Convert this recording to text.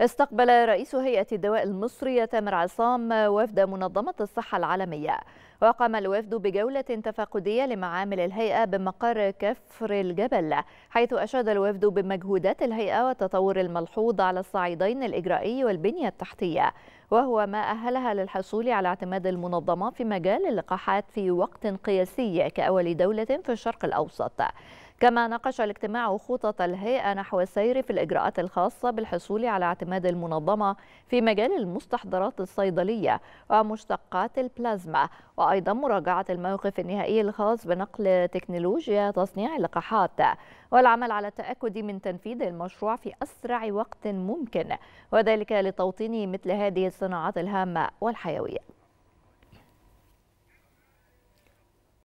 استقبل رئيس هيئة الدواء المصري تامر عصام وفد منظمة الصحة العالمية وقام الوفد بجولة تفقدية لمعامل الهيئة بمقر كفر الجبل حيث أشاد الوفد بمجهودات الهيئة والتطور الملحوظ على الصعيدين الإجرائي والبنية التحتية وهو ما أهلها للحصول على اعتماد المنظمة في مجال اللقاحات في وقت قياسي كأول دولة في الشرق الأوسط كما ناقش الاجتماع خطط الهيئة نحو السير في الإجراءات الخاصة بالحصول على اعتماد المنظمة في مجال المستحضرات الصيدلية ومشتقات البلازما وأيضا مراجعة الموقف النهائي الخاص بنقل تكنولوجيا تصنيع اللقاحات والعمل على التأكد من تنفيذ المشروع في أسرع وقت ممكن وذلك لتوطين مثل هذه الصناعات الهامة والحيوية